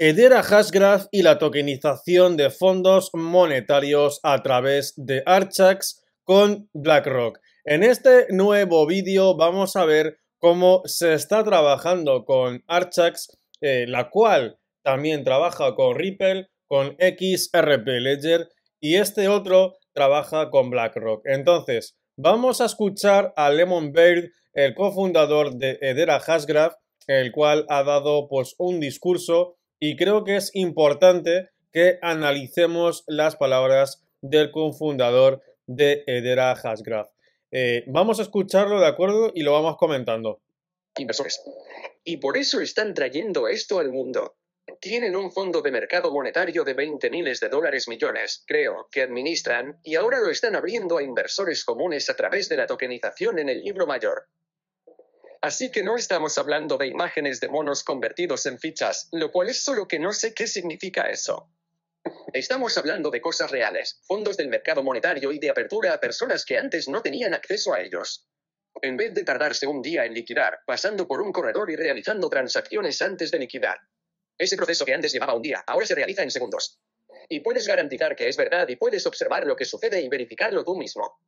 Edera Hashgraph y la tokenización de fondos monetarios a través de Archax con BlackRock. En este nuevo vídeo vamos a ver cómo se está trabajando con Archax, eh, la cual también trabaja con Ripple, con XRP Ledger y este otro trabaja con BlackRock. Entonces, vamos a escuchar a Lemon Baird, el cofundador de Edera Hashgraph, el cual ha dado pues un discurso y creo que es importante que analicemos las palabras del cofundador de Edera Hasgraf. Eh, vamos a escucharlo, ¿de acuerdo? Y lo vamos comentando. Inversores. Y por eso están trayendo esto al mundo. Tienen un fondo de mercado monetario de 20 miles de dólares millones, creo, que administran, y ahora lo están abriendo a inversores comunes a través de la tokenización en el libro mayor así que no estamos hablando de imágenes de monos convertidos en fichas, lo cual es solo que no sé qué significa eso. Estamos hablando de cosas reales, fondos del mercado monetario y de apertura a personas que antes no tenían acceso a ellos. En vez de tardarse un día en liquidar, pasando por un corredor y realizando transacciones antes de liquidar. Ese proceso que antes llevaba un día, ahora se realiza en segundos. Y puedes garantizar que es verdad y puedes observar lo que sucede y verificarlo tú mismo.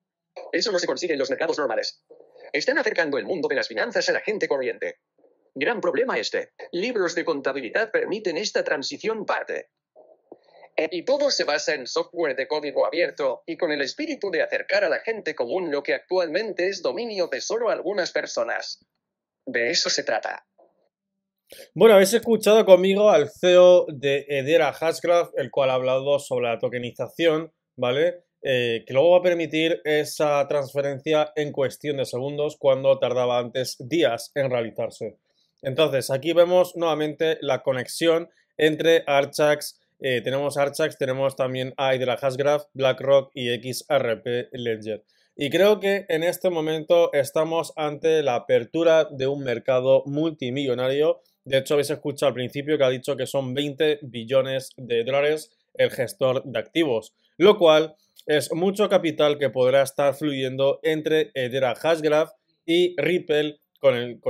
Eso no se consigue en los mercados normales. Están acercando el mundo de las finanzas a la gente corriente. Gran problema este. Libros de contabilidad permiten esta transición parte. Eh, y todo se basa en software de código abierto, y con el espíritu de acercar a la gente común lo que actualmente es dominio de solo algunas personas. De eso se trata. Bueno, habéis escuchado conmigo al CEO de Edera Hashgraph, el cual ha hablado sobre la tokenización, ¿vale? Eh, que luego va a permitir esa transferencia en cuestión de segundos cuando tardaba antes días en realizarse. Entonces, aquí vemos nuevamente la conexión entre Archax, eh, tenemos Archax, tenemos también a Hydra Hashgraph, BlackRock y XRP Ledger. Y creo que en este momento estamos ante la apertura de un mercado multimillonario. De hecho, habéis escuchado al principio que ha dicho que son 20 billones de dólares el gestor de activos, lo cual es mucho capital que podrá estar fluyendo entre Edera eh, Hashgraph y Ripple con,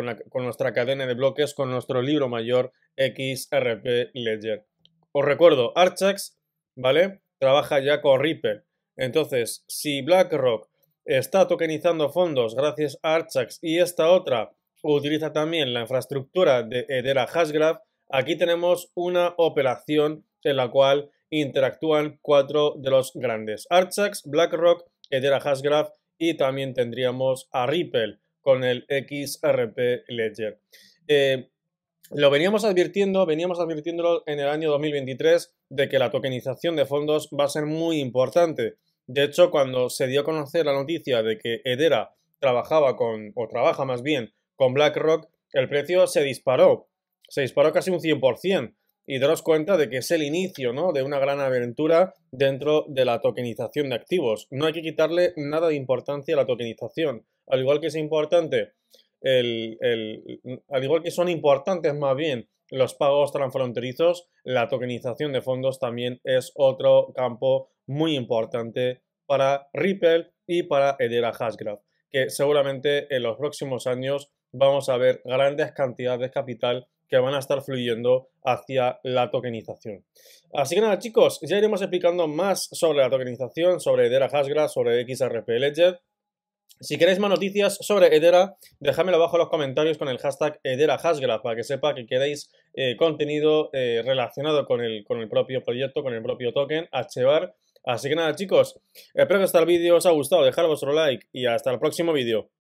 nuestra cadena de bloques, con nuestro libro mayor XRP Ledger. Os recuerdo, Archax, ¿vale? Trabaja ya con Ripple. Entonces, si BlackRock está tokenizando fondos gracias a Archax y esta otra utiliza también la infraestructura de Edera eh, Hashgraph, aquí tenemos una operación en la cual interactúan cuatro de los grandes. Archax, BlackRock, Hedera Hashgraph y también tendríamos a Ripple con el XRP Ledger. Eh, lo veníamos advirtiendo, veníamos advirtiéndolo en el año 2023 de que la tokenización de fondos va a ser muy importante. De hecho, cuando se dio a conocer la noticia de que Hedera trabajaba con, o trabaja más bien, con BlackRock, el precio se disparó. Se disparó casi un 100% y daros cuenta de que es el inicio ¿no? de una gran aventura dentro de la tokenización de activos. No hay que quitarle nada de importancia a la tokenización. Al igual que es importante, el, al igual que son importantes más bien los pagos transfronterizos, la tokenización de fondos también es otro campo muy importante para Ripple y para Edera Hashgraph, que seguramente en los próximos años vamos a ver grandes cantidades de capital que van a estar fluyendo hacia la tokenización. Así que nada chicos, ya iremos explicando más sobre la tokenización, sobre Edera Hashgraph, sobre XRP Ledger. Si queréis más noticias sobre Edera, dejadmelo abajo en los comentarios con el hashtag Edera Hashgraph para que sepa que queréis eh, contenido eh, relacionado con el, con el propio proyecto, con el propio token, HBAR. Así que nada chicos, espero que este vídeo os haya gustado, dejad vuestro like y hasta el próximo vídeo.